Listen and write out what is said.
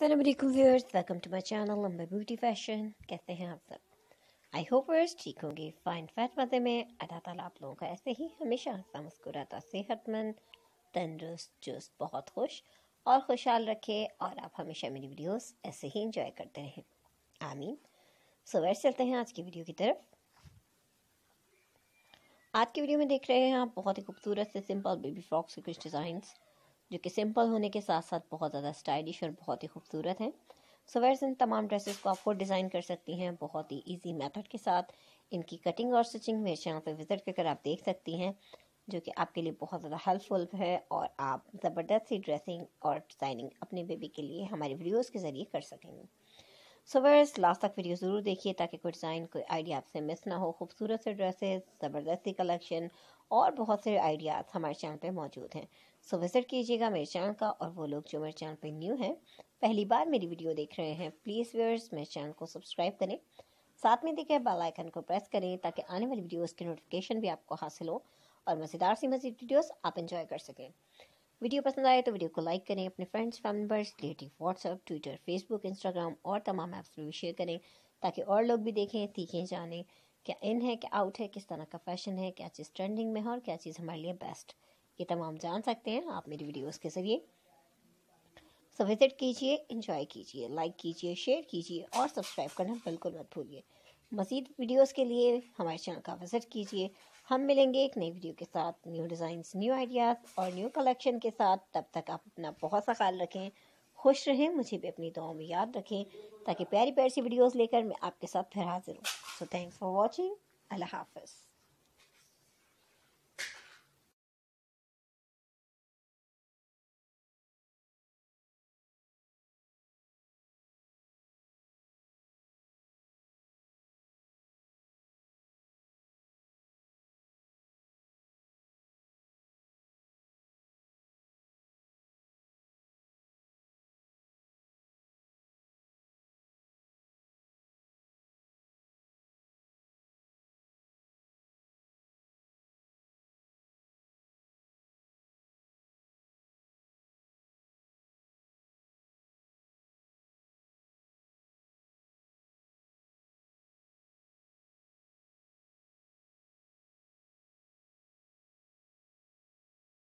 Aslam viewers welcome to my channel Amba beauty fashion कैसे हैं आप सब आई होप वर्स ठीक होंगे फाइन फैट मज़े में अल्लाह ताला आप लोगों का ऐसे ही हमेशा हंसा मुस्कुराता सेहतमंद तंदरुस्त चुस्त बहुत खुश और खुशहाल रखे और आप हमेशा मेरी वीडियोस ऐसे ही इंजॉय करते रहें आमीन सो वैसे चलते हैं आज की वीडियो की तरफ आज की वीडियो में देख रहे हैं आप बहुत ही खूबसूरत से सिंपल बेबी फ्रॉक्स के कुछ डिज़ाइंस जो कि सिंपल होने के साथ साथ बहुत ज़्यादा स्टाइलिश और बहुत ही खूबसूरत हैं सो इन तमाम ड्रेसेस को आप खुद डिज़ाइन कर सकती हैं बहुत ही इजी मेथड के साथ इनकी कटिंग और स्टिचिंग मेरे चैनल पर विज़िट करके आप देख सकती हैं जो कि आपके लिए बहुत ज़्यादा हेल्पफुल है और आप ज़बरदस्त सी ड्रेसिंग और डिज़ाइनिंग अपने बेबी के लिए हमारे वीडियोज़ के ज़रिए कर सकेंगे सो वर्स लास्ट तक वीडियो ज़रूर देखिए ताकि कोई डिज़ाइन कोई आइडिया आपसे मिस ना हो खूबसूरत से ड्रेसेस ज़बरदस्ती कलेक्शन और बहुत से आइडियाज़ हमारे चैनल पे मौजूद हैं सो विज़िट कीजिएगा मेरे चैनल का और वो लोग जो मेरे चैनल पे न्यू हैं पहली बार मेरी वीडियो देख रहे हैं प्लीज़ व्यूअर्स मेरे चैनल को सब्सक्राइब करें साथ में दिखे बेलाइकन को प्रेस करें ताकि आने वाली वीडियोज़ की नोटिफिकेशन भी आपको हासिल हो और मज़ेदार सी मज़ीद वीडियोज़ आप इंजॉय कर सकें वीडियो पसंद आए तो वीडियो को लाइक करें अपने friends family members relative WhatsApp Twitter Facebook Instagram और तमाम ऐप्स में भी शेयर करें ताकि और लोग भी देखें सीखें जानें क्या इन है क्या आउट है किस तरह का फैशन है क्या चीज़ ट्रेंडिंग में है और क्या चीज़ हमारे लिए बेस्ट ये तमाम जान सकते हैं आप मेरी वीडियोज़ के ज़रिए सो विज़िट कीजिए इंजॉय कीजिए लाइक कीजिए शेयर कीजिए और सब्सक्राइब करना बिल्कुल मत भूलिए मज़ीद वीडियोस के लिए हमारे चैनल का विज़िट कीजिए हम मिलेंगे एक नई वीडियो के साथ न्यू डिज़ाइंस न्यू आइडियाज़ और न्यू कलेक्शन के साथ तब तक आप अपना बहुत सा ख्याल रखें खुश रहें मुझे भी अपनी दुआओं में याद रखें ताकि प्यारी प्यारी सी वीडियोस लेकर मैं आपके साथ फिर हाजिर हूँ सो थैंक्स फॉर वॉचिंग अल्लाह हाफिज़